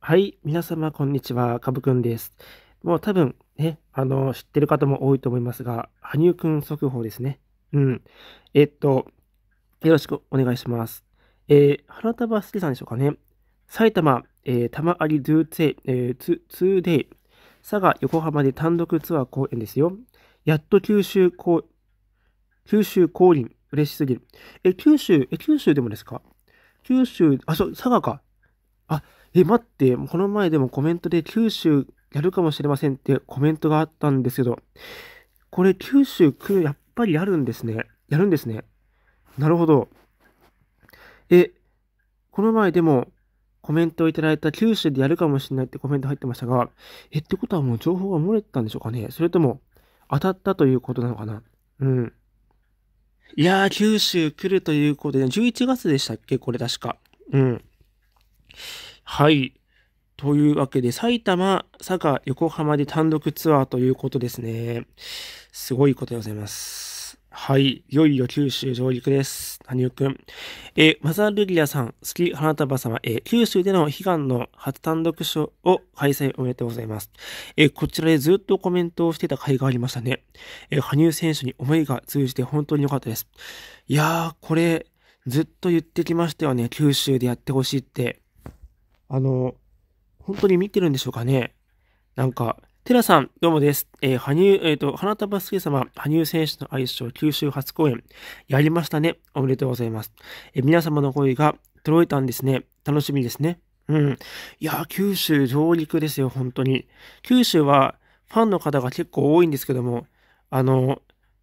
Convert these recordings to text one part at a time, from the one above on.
はい、皆様こんにちは、かぶくんです。もう多分ね、あの、知ってる方も多いと思いますが、羽生くん速報ですね。うん。えっと、よろしくお願いします。えー、花束すきさんでしょうかね。埼玉、えー、玉ありドゥーツェえー、ツツーデイ、佐賀、横浜で単独ツアー公演ですよ。やっと九州公、九州降臨、嬉しすぎる。え、九州、え、九州でもですか九州、あ、そう、佐賀か。あ、え、待って、この前でもコメントで九州やるかもしれませんってコメントがあったんですけど、これ九州来る、やっぱりやるんですね。やるんですね。なるほど。え、この前でもコメントをいただいた九州でやるかもしれないってコメント入ってましたが、え、ってことはもう情報が漏れてたんでしょうかねそれとも当たったということなのかなうん。いやー、九州来るということで、11月でしたっけこれ確か。うん。はい。というわけで、埼玉、佐賀、横浜で単独ツアーということですね。すごいことでございます。はい。いよいよ九州上陸です。谷生くん。えマザルリアさん、月花束様、え九州での悲願の初単独賞を開催おめでとうございます。えこちらでずっとコメントをしてた回がありましたね。え羽生選手に思いが通じて本当に良かったです。いやー、これ、ずっと言ってきましたよね。九州でやってほしいって。あの、本当に見てるんでしょうかね。なんか、テラさん、どうもです。えー、羽生、えっ、ー、と、花束すけ様、羽生選手の愛称、九州初公演、やりましたね。おめでとうございます。えー、皆様の声が届いたんですね。楽しみですね。うん。いや、九州上陸ですよ、本当に。九州は、ファンの方が結構多いんですけども、あの、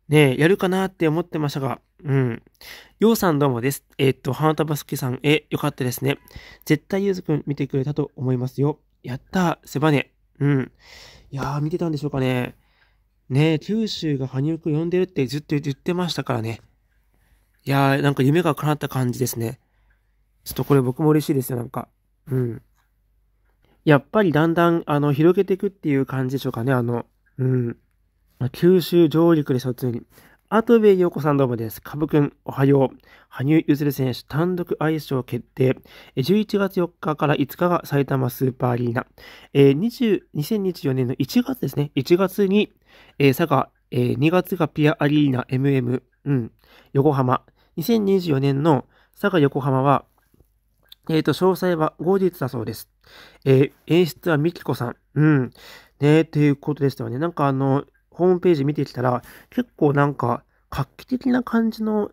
ね、やるかなって思ってましたが、うん。ようさんどうもです。えー、っと、花束すきさんへ、よかったですね。絶対ゆずくん見てくれたと思いますよ。やった、背骨。うん。いやー、見てたんでしょうかね。ね九州が羽生くん呼んでるってずっと言ってましたからね。いやー、なんか夢が叶った感じですね。ちょっとこれ僕も嬉しいですよ、なんか。うん。やっぱりだんだん、あの、広げていくっていう感じでしょうかね、あの、うん。九州上陸でしょ、普通に。ート跡部陽子さんどうもです。カブくん、おはよう。羽生結弦選手単独アイスショー決定。11月4日から5日が埼玉スーパーアリーナ。えー、20 2024年の1月ですね。1月に、えー、佐賀、えー、2月がピアアリーナ MM、うん、横浜。2024年の佐賀横浜は、えっ、ー、と、詳細は後日だそうです。えー、演出はミキコさん。うん。ねということでしたよね。なんかあの、ホームページ見てきたら、結構なんか、画期的な感じの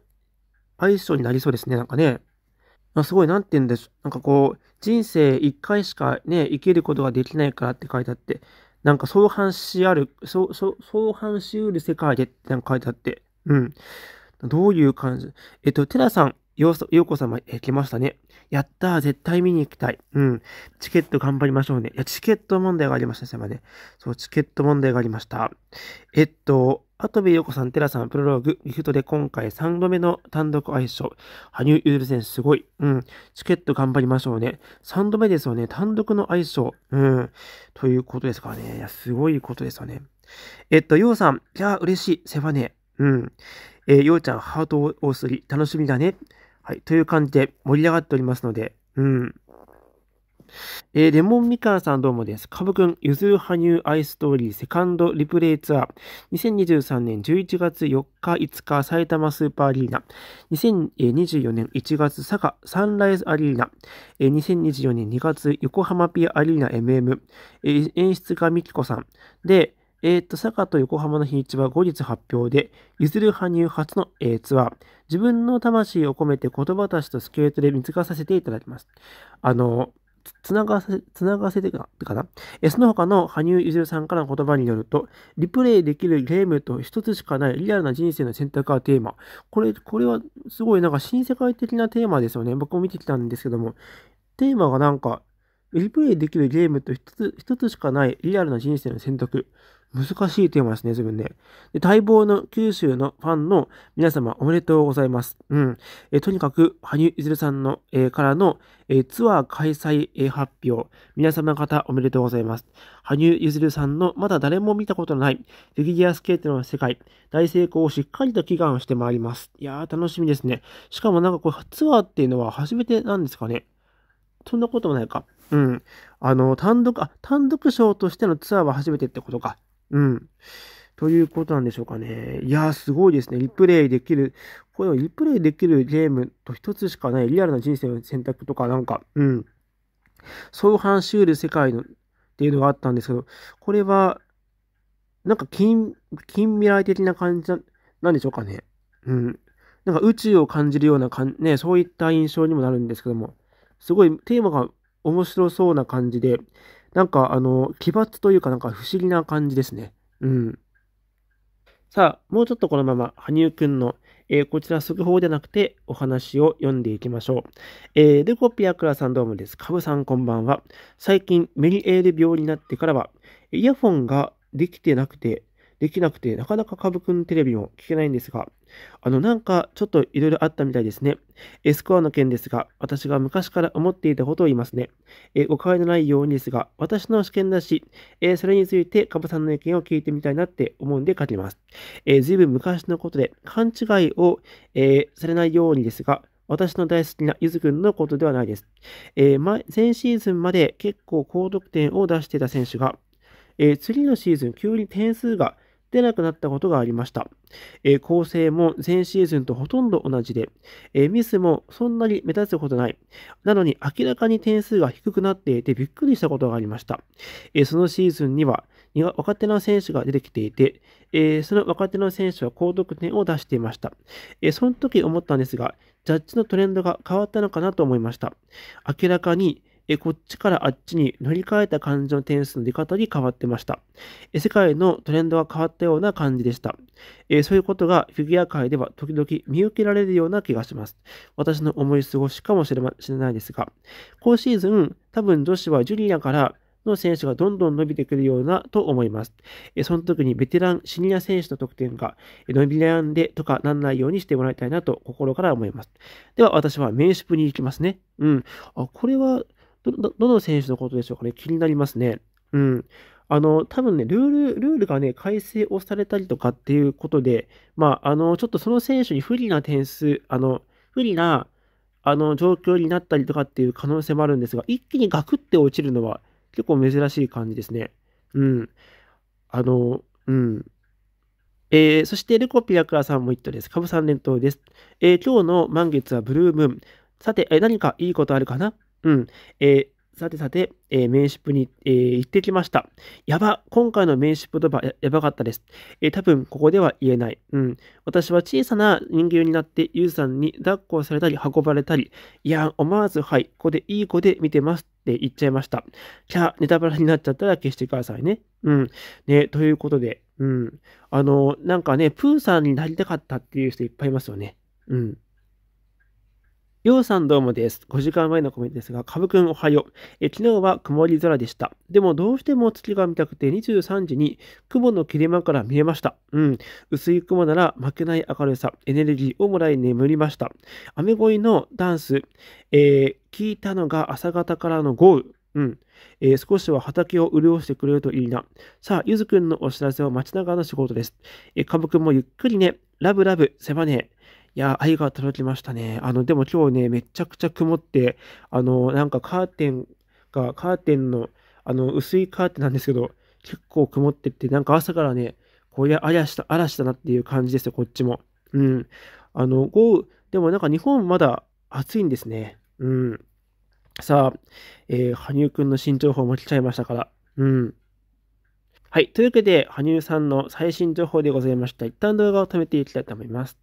アイショになりそうですね、なんかね。すごい、なんて言うんでしょう。なんかこう、人生一回しかね、生きることができないからって書いてあって、なんか相反しある、そそ相反しうる世界でってなんか書いてあって、うん。どういう感じえっと、テラさん、ようこ様、え来ましたね。やったー、絶対見に行きたい。うん。チケット頑張りましょうね。いや、チケット問題がありました、セバね。そう、チケット問題がありました。えっと、アトビヨコさん、テラさん、プロローグ、ギフトで今回3度目の単独相性。羽生結弦選手、すごい。うん。チケット頑張りましょうね。3度目ですよね。単独の相性。うん。ということですからね。いや、すごいことですよね。えっと、ようさん、いや、嬉しい。セファネ。うん。えー、ようちゃん、ハートをすり、楽しみだね。はい。という感じで盛り上がっておりますので、うん。えー、レモンみかんさんどうもです。かぶくん、ゆずるはにゅうアイストーリーセカンドリプレイツアー。2023年11月4日5日埼玉スーパーアリーナ。2024年1月佐賀サンライズアリーナ。2024年2月横浜ピアアリーナ MM。え演出家みきこさん。で、えっ、と、坂と横浜の日にちは後日発表で、ゆずる羽生初の、えー、ツアー、自分の魂を込めて言葉たちとスケートで見つかさせていただきます。あの、つながせ、つながせてかなえその他の羽生結弦さんからの言葉によると、リプレイできるゲームと一つしかないリアルな人生の選択がテーマ。これ、これはすごいなんか新世界的なテーマですよね。僕も見てきたんですけども、テーマがなんか、リプレイできるゲームと一つ、一つしかないリアルな人生の選択。難しいテーマですね、随分ね。で待望の九州のファンの皆様、おめでとうございます。うん。えとにかく、羽生結弦さんの、えー、からの、えー、ツアー開催、えー、発表。皆様方、おめでとうございます。羽生結弦さんの、まだ誰も見たことのない、フィギュアスケートの世界、大成功をしっかりと祈願してまいります。いやー、楽しみですね。しかもなんかこれ、ツアーっていうのは初めてなんですかね。そんなこともないか。うん。あの、単独、あ、単独賞としてのツアーは初めてってことか。うん。ということなんでしょうかね。いやー、すごいですね。リプレイできる、これをリプレイできるゲームと一つしかないリアルな人生の選択とか、なんか、うん。相反しうる世界のっていうのがあったんですけど、これは、なんか近、近未来的な感じなんでしょうかね。うん。なんか宇宙を感じるようなかん、ね、そういった印象にもなるんですけども、すごいテーマが面白そうな感じで、なんかあの、奇抜というかなんか不思議な感じですね。うん。さあ、もうちょっとこのまま、羽生くんの、えー、こちら速報でなくてお話を読んでいきましょう。えー、デコピアクラさんどうもです。カブさんこんばんは。最近、メリエール病になってからは、イヤフォンができてなくて、できなくて、なかなかカブくんテレビも聞けないんですが、あの、なんかちょっといろいろあったみたいですね。え、スコアの件ですが、私が昔から思っていたことを言いますね。え、誤解のないようにですが、私の試験だし、え、それについてカブさんの意見を聞いてみたいなって思うんで書きます。え、ずいぶん昔のことで、勘違いを、えー、されないようにですが、私の大好きなゆずくんのことではないです。えー、前、前シーズンまで結構高得点を出してた選手が、えー、次のシーズン急に点数が出なくなったことがありました。えー、構成も前シーズンとほとんど同じで、えー、ミスもそんなに目立つことない。なのに明らかに点数が低くなっていてびっくりしたことがありました。えー、そのシーズンには若手の選手が出てきていて、えー、その若手の選手は高得点を出していました。えー、その時思ったんですが、ジャッジのトレンドが変わったのかなと思いました。明らかにえこっちからあっちに乗り換えた感じの点数の出方に変わってました。え世界のトレンドが変わったような感じでした。えそういうことがフィギュア界では時々見受けられるような気がします。私の思い過ごしかもしれ,、ま、しれないですが、今シーズン多分女子はジュリアからの選手がどんどん伸びてくるようなと思います。その時にベテラン、シニア選手の得点が伸び悩んでとかなんないようにしてもらいたいなと心から思います。では私は名ン部プに行きますね。うん。あ、これはど、どの選手のことでしょうかね。気になりますね。うん。あの、多分ね、ルール、ルールがね、改正をされたりとかっていうことで、まあ、あの、ちょっとその選手に不利な点数、あの、不利な、あの、状況になったりとかっていう可能性もあるんですが、一気にガクって落ちるのは結構珍しい感じですね。うん。あの、うん。えー、そして、レコピアクラさんも言ったです。カさん連投です。えー、今日の満月はブルームーン。さて、えー、何かいいことあるかなうん。えー、さてさて、えー、名シップに、えー、行ってきました。やば、今回の名シップとばやばかったです。えー、多分ここでは言えない。うん。私は小さな人形になって、ゆうさんに抱っこされたり、運ばれたり、いや、思わず、はい、ここでいい子で見てますって言っちゃいました。キャネタバラになっちゃったら消してくださいね。うん。ね、ということで、うん。あの、なんかね、プーさんになりたかったっていう人いっぱいいますよね。うん。ようさんどうもです。5時間前のコメントですが、かぶくんおはよう。え昨日は曇り空でした。でもどうしても月が見たくて23時に雲の切れ間から見えました。うん。薄い雲なら負けない明るさ、エネルギーをもらい眠りました。雨乞いのダンス、えー、聞いたのが朝方からの豪雨。うん。えー、少しは畑を潤してくれるといいな。さあ、ゆずくんのお知らせを待ちながらの仕事です。えー、かぶくんもゆっくりね。ラブラブ、せばねえ。いや、愛が届きましたね。あの、でも今日ね、めちゃくちゃ曇って、あの、なんかカーテンが、カーテンの、あの、薄いカーテンなんですけど、結構曇ってって、なんか朝からね、こりゃ嵐だ、嵐だなっていう感じですよ、こっちも。うん。あの、豪雨、でもなんか日本まだ暑いんですね。うん。さあ、えー、羽生くんの新情報も来ちゃいましたから。うん。はい。というわけで、羽生さんの最新情報でございました。一旦動画を止めていきたいと思います。